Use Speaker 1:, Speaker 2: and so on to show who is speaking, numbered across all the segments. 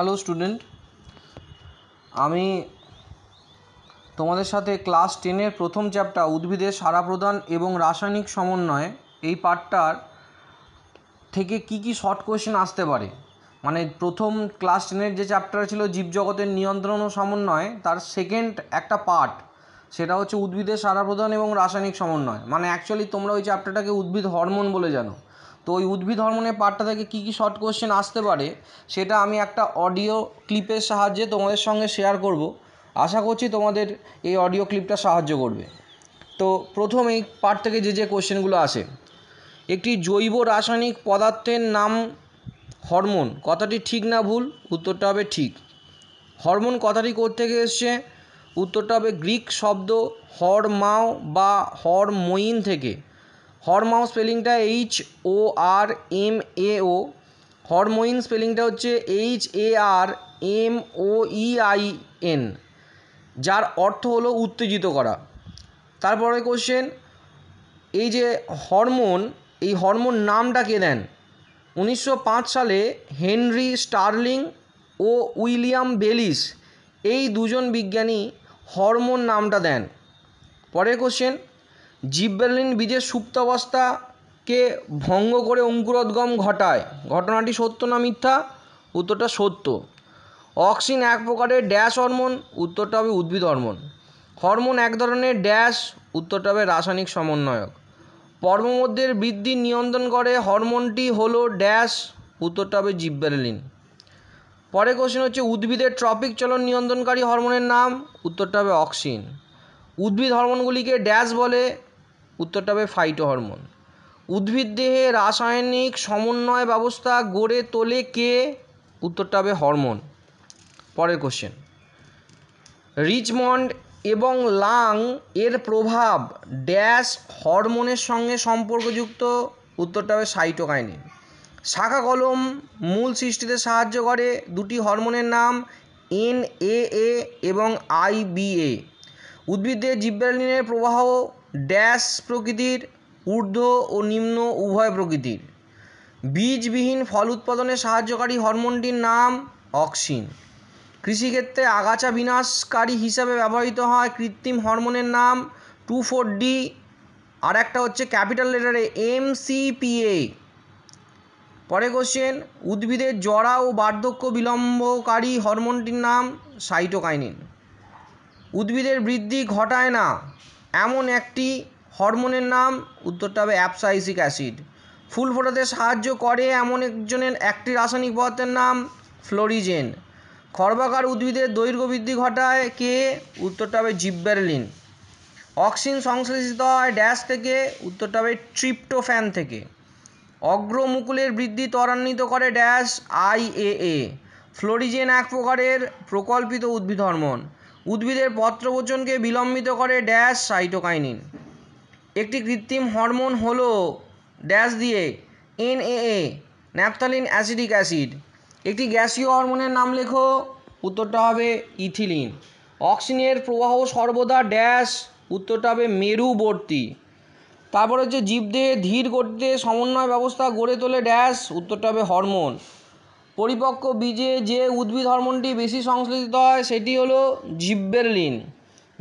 Speaker 1: hello student আমি তোমাদের সাথে ক্লাস টেনের প্রথম চ্যাপ্টার উদ্ভিদের সারা প্রদান এবং রাসায়নিক সমন্বয় এই পার্টটার থেকে কি কি শর্ট কোয়েশ্চেন আসতে পারে মানে প্রথম ক্লাস টেনের যে চ্যাপ্টার ছিল জীবজগতের নিয়ন্ত্রণ ও সমন্বয় তার সেকেন্ড একটা পার্ট সেটা হচ্ছে উদ্ভিদের সারা প্রদান এবং রাসায়নিক সমন্বয় মানে অ্যাকচুয়ালি তোমরা ওই চ্যাপ্টারটাকে উদ্ভিদ হরমোন বলে জানো তো ওই উদ্ভিদ হরমোনের পার্টটা থেকে কী কী শর্ট কোশ্চেন আসতে পারে সেটা আমি একটা অডিও ক্লিপের সাহায্যে তোমাদের সঙ্গে শেয়ার করব আশা করছি তোমাদের এই অডিও ক্লিপটা সাহায্য করবে তো প্রথম এই পার্ট থেকে যে যে কোশ্চেনগুলো আসে একটি জৈব রাসায়নিক পদার্থের নাম হরমোন কথাটি ঠিক না ভুল উত্তরটা হবে ঠিক হরমোন কথাটি থেকে এসছে উত্তরটা হবে গ্রিক শব্দ হরমাও বা হরমইন থেকে হরমাও স্পেলিংটা H O R M A ও হরমইন স্পেলিংটা হচ্ছে H A R M O E I N যার অর্থ হলো উত্তেজিত করা তারপরে কোশ্চেন এই যে হরমোন এই হরমোন নামটা কে দেন উনিশশো সালে হেনরি স্টার্লিং ও উইলিয়াম বেলিস এই দুজন বিজ্ঞানী হরমোন নামটা দেন পরে কোশ্চেন জীববেলিন বীজের সুপ্তাবস্থাকে ভঙ্গ করে অঙ্কুরোদ্গম ঘটায় ঘটনাটি সত্য না মিথ্যা উত্তরটা সত্য অক্সিন এক প্রকারের ড্যাশ হরমোন উত্তরটা হবে উদ্ভিদ হরমোন হরমোন এক ধরনের ড্যাশ উত্তরটা হবে রাসায়নিক সমন্বয়ক পর্মমধ্যের বৃদ্ধি নিয়ন্ত্রণ করে হরমোনটি হলো ড্যাশ উত্তরটা হবে জীববেলিন পরে কোশ্চেন হচ্ছে উদ্ভিদের ট্রপিক চলন নিয়ন্ত্রণকারী হরমোনের নাম উত্তরটা হবে অক্সিন উদ্ভিদ হরমোনগুলিকে ড্যাশ বলে উত্তরটা হবে হরমোন উদ্ভিদ দেহে রাসায়নিক সমন্বয় ব্যবস্থা গড়ে তোলে কে উত্তরটা হবে হরমোন পরের কোশ্চেন রিচমন্ড এবং লাং এর প্রভাব ড্যাশ হরমোনের সঙ্গে সম্পর্কযুক্ত উত্তরটা হবে সাইটোকাইনিন শাখা কলম মূল সৃষ্টিতে সাহায্য করে দুটি হরমোনের নাম এন এ এবং আইবিএ উদ্ভিদের জিব্রালিনের প্রবাহ ড্যাশ প্রকৃতির ঊর্ধ্ব ও নিম্ন উভয় প্রকৃতির বীজবিহীন ফল উৎপাদনে সাহায্যকারী হরমোনটির নাম অক্সিন কৃষিক্ষেত্রে আগাছা বিনাশকারী হিসাবে ব্যবহৃত হয় কৃত্রিম হরমোনের নাম টু ফোর ডি আর একটা হচ্ছে ক্যাপিটাল লেটারে এম সিপিএ পরে কোশ্চেন উদ্ভিদের জড়া ও বার্ধক্য বিলম্বকারী হরমোনটির নাম সাইটোকাইনিন উদ্ভিদের বৃদ্ধি ঘটায় না এমন একটি হরমোনের নাম উত্তরটা হবে অ্যাপসাইসিক অ্যাসিড ফুল ফোটাতে সাহায্য করে এমন একজনের একটি রাসায়নিক পদার্থের নাম ফ্লোরিজেন খর্বাকার উদ্ভিদের দৈর্ঘ্য বৃদ্ধি ঘটায় কে উত্তরটা হবে জিব্যারলিন অক্সিজেন সংশ্লেষিত হয় ড্যাশ থেকে উত্তরটা হবে ট্রিপ্টোফ্যান থেকে অগ্রমুকুলের বৃদ্ধি ত্বরান্বিত করে ড্যাশ আইএএ ফ্লোরিজেন এক প্রকারের প্রকল্পিত উদ্ভিদ হরমোন উদ্ভিদের পত্রপোচনকে বিলম্বিত করে ড্যাশ সাইটোকাইনিন একটি কৃত্রিম হরমোন হল ড্যাশ দিয়ে এনএএ ন্যাপথালিন অ্যাসিডিক অ্যাসিড একটি গ্যাসীয় হরমোনের নাম লেখো উত্তরটা হবে ইথিলিন অক্সিজেনের প্রবাহ সর্বদা ড্যাশ উত্তরটা হবে মেরুবর্তী তারপর হচ্ছে জীবদেহে ধীর গতিতে সমন্বয় ব্যবস্থা গড়ে তোলে ড্যাশ উত্তরটা হবে হরমোন পরিপক্ক বীজে যে উদ্ভিদ হরমোনটি বেশি সংশ্লেষিত হয় সেটি হলো জিব্বেরলিন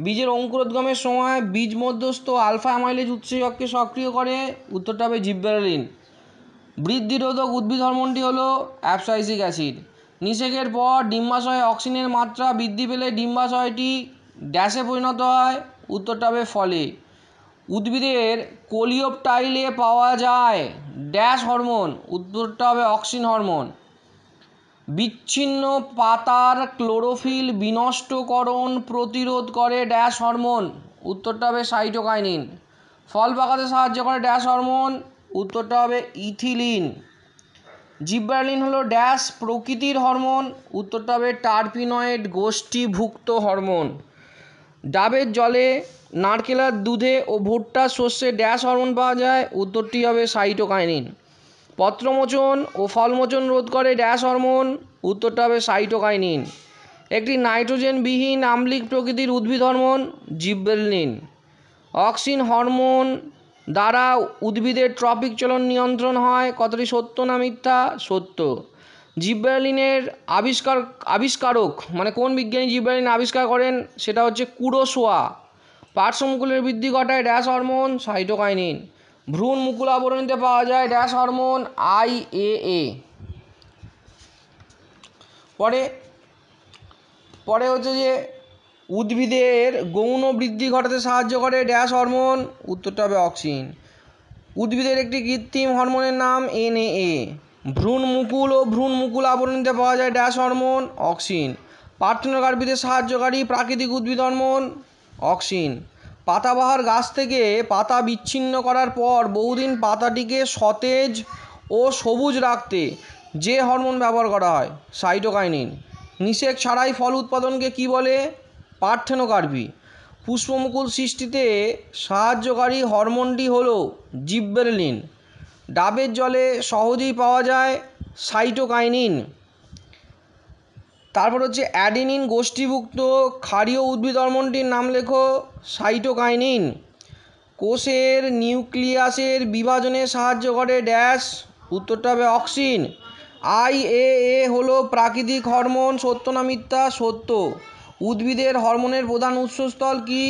Speaker 1: বীজের অঙ্কুরোদ্গমের সময় বীজ মধ্যস্থ আলফা অ্যামাইলেজ উৎসেচককে সক্রিয় করে উত্তরটা হবে জিব্বেরলিন বৃদ্ধিরোধক উদ্ভিদ হরমোনটি হলো অ্যাপসাইসিক অ্যাসিড নিষেকের পর ডিম্বাশয়ে অক্সিজেনের মাত্রা বৃদ্ধি পেলে ডিম্বাশয়টি ড্যাশে পরিণত হয় উত্তরটা হবে ফলে উদ্ভিদের কোলিওপটাইলে পাওয়া যায় ড্যাশ হরমোন উত্তরটা হবে অক্সিন হরমোন বিচ্ছিন্ন পাতার ক্লোরোফিল বিনষ্টকরণ প্রতিরোধ করে ড্যাশ হরমোন উত্তরটা হবে সাইটোকাইনিন ফল পাকাতে সাহায্য করে ড্যাশ হরমোন উত্তরটা হবে ইথিলিন জিব্রালিন হলো ড্যাশ প্রকৃতির হরমোন উত্তরটা হবে টার্পিনয়েড গোষ্ঠীভুক্ত হরমোন ডাবের জলে নারকেলার দুধে ও ভুট্টার শস্যে ড্যাশ হরমোন পাওয়া যায় উত্তরটি হবে সাইটোকাইনিন পত্রমোচন ও ফলমোচন রোধ করে ড্যাশ হরমোন উত্তরটা হবে সাইটোকাইনিন একটি নাইট্রোজেনবিহীন আম্লিক প্রকৃতির উদ্ভিদ হরমোন জিব্বেলিন অক্সিন হরমোন দ্বারা উদ্ভিদের ট্রপিক চলন নিয়ন্ত্রণ হয় কতটি সত্য না মিথ্যা সত্য জিব্বেলিনের আবিষ্কার আবিষ্কারক মানে কোন বিজ্ঞানী জিব্বেলিন আবিষ্কার করেন সেটা হচ্ছে কুরোসোয়া পার্শ্বমুকুলের বৃদ্ধি ঘটায় ড্যাশ হরমোন সাইটোকাইনিন ভ্রূণ মুকুল আবরণীতে পাওয়া যায় dash hormone I A A পরে পরে হচ্ছে যে উদ্ভিদের গৌণ বৃদ্ধি ঘটাতে সাহায্য করে ড্যাশ হরমোন উত্তরটা হবে অক্সিন উদ্ভিদের একটি কৃত্রিম হরমোনের নাম এনএএ ভ্রূণ মুকুল ও ভ্রূণ মুকুল আবরণীতে পাওয়া যায় ড্যাশ হরমোন অক্সিন পার্থনাগার্ভীদের সাহায্যকারী প্রাকৃতিক উদ্ভিদ হরমোন অক্সিন পাতাবাহার গাছ থেকে পাতা বিচ্ছিন্ন করার পর বহুদিন পাতাটিকে সতেজ ও সবুজ রাখতে যে হরমোন ব্যবহার করা হয় সাইটোকাইনিন নিষেক ছাড়াই ফল উৎপাদনকে কি বলে পার্থেনোকার্পি পুষ্পমুকুল সৃষ্টিতে সাহায্যকারী হরমোনটি হলো জিব্বেরলিন ডাবের জলে সহজেই পাওয়া যায় সাইটোকাইনিন তারপর হচ্ছে অ্যাডিনিন গোষ্ঠীভুক্ত ক্ষারীয় উদ্ভিদ হরমোনটির নাম লেখো সাইটোকাইনিন কোষের নিউক্লিয়াসের বিভাজনে সাহায্য করে ড্যাশ উত্তরটা হবে অক্সিন এ হলো প্রাকৃতিক হরমোন সত্য না মিথ্যা সত্য উদ্ভিদের হরমোনের প্রধান উৎসস্থল কি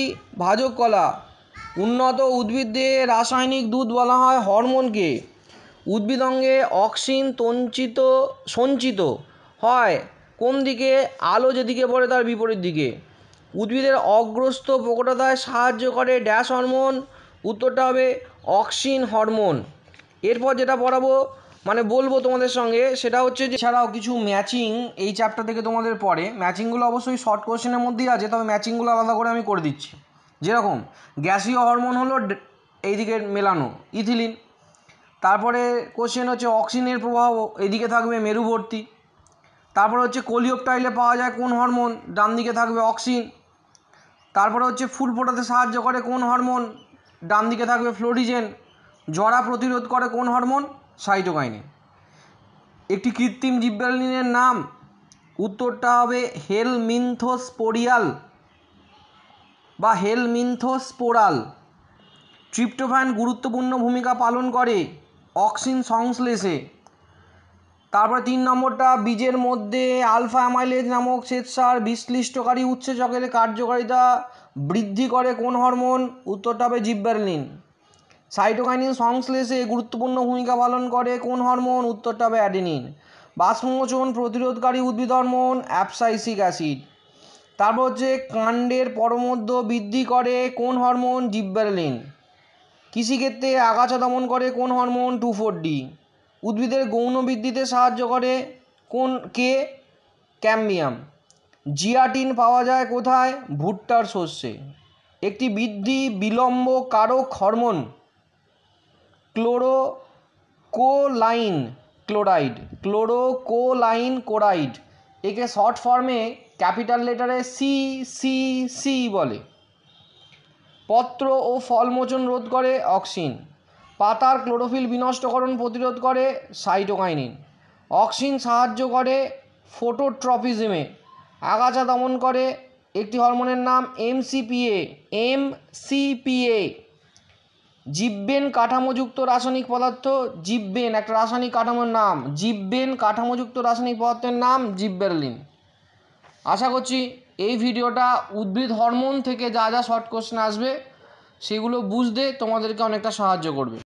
Speaker 1: ভাজক কলা উন্নত উদ্ভিদে রাসায়নিক দুধ বলা হয় হরমোনকে উদ্ভিদ অঙ্গে অক্সিন তঞ্চিত সঞ্চিত হয় কোন দিকে আলো যেদিকে পড়ে তার বিপরীত দিকে উদ্ভিদের অগ্রস্ত প্রকটতায় সাহায্য করে ড্যাশ হরমোন উত্তরটা হবে অক্সিন হরমোন এরপর যেটা পড়াবো মানে বলবো তোমাদের সঙ্গে সেটা হচ্ছে যে ছাড়াও কিছু ম্যাচিং এই চ্যাপ্টার থেকে তোমাদের পড়ে ম্যাচিংগুলো অবশ্যই শর্ট কোশ্চেনের মধ্যেই আছে তবে ম্যাচিংগুলো আলাদা করে আমি করে দিচ্ছি যেরকম গ্যাসীয় হরমোন হলো এইদিকে মেলানো ইথিলিন তারপরে কোশ্চেন হচ্ছে অক্সিনের প্রভাব এইদিকে থাকবে মেরুবর্তী তারপরে হচ্ছে কোলিওপটাইলে পাওয়া যায় কোন হরমোন ডান দিকে থাকবে অক্সিন তারপরে হচ্ছে ফুল ফোটাতে সাহায্য করে কোন হরমোন ডান দিকে থাকবে ফ্লোরিজেন জরা প্রতিরোধ করে কোন হরমোন সাইটোকাইনে একটি কৃত্রিম জীববিজ্ঞানীর নাম উত্তরটা হবে হেলমিনথোস্পোরিয়াল বা হেলমিনথোস্পোরাল ট্রিপ্টোফ্যান গুরুত্বপূর্ণ ভূমিকা পালন করে অক্সিন সংশ্লেষে তারপরে তিন নম্বরটা বীজের মধ্যে আলফা অ্যামাইলেজ নামক শ্বেতসার বিশ্লিষ্টকারী উচ্ছেচকের কার্যকারিতা বৃদ্ধি করে কোন হরমোন উত্তরটা হবে জিব্যারলিন সাইটোকাইনিন সংশ্লেষে গুরুত্বপূর্ণ ভূমিকা পালন করে কোন হরমোন উত্তরটা হবে অ্যাডিনিন বাষ্পমোচন প্রতিরোধকারী উদ্ভিদ হরমোন অ্যাপসাইসিক অ্যাসিড তারপর হচ্ছে কাণ্ডের পরমধ্য বৃদ্ধি করে কোন হরমোন জিব্যারলিন কৃষিক্ষেত্রে আগাছা দমন করে কোন হরমোন টু ফোর ডি উদ্ভিদের গৌণ বৃদ্ধিতে সাহায্য করে কোন কে ক্যাম্বিয়াম জিয়াটিন পাওয়া যায় কোথায় ভুট্টার শস্যে একটি বৃদ্ধি বিলম্ব কারক হরমোন ক্লোরোকোলাইন ক্লোরাইড ক্লোরোকোলাইন কোরাইড একে শর্ট ফর্মে ক্যাপিটাল লেটারে সি সি সি বলে পত্র ও ফলমোচন রোধ করে অক্সিন পাতার ক্লোরোফিল বিনষ্টকরণ প্রতিরোধ করে সাইটোকাইনিন অক্সিন সাহায্য করে ফোটোট্রপিজমে আগাছা দমন করে একটি হরমোনের নাম এমসিপিএ এমসিপিএ জীববেন কাঠামোযুক্ত রাসায়নিক পদার্থ জীববেন একটা রাসায়নিক কাঠামোর নাম জীববেন কাঠামোযুক্ত রাসায়নিক পদার্থের নাম জিববেরলিন আশা করছি এই ভিডিওটা উদ্ভিদ হরমোন থেকে যা যা শর্ট কোশ্চেন আসবে সেগুলো বুঝতে তোমাদেরকে অনেকটা সাহায্য করবে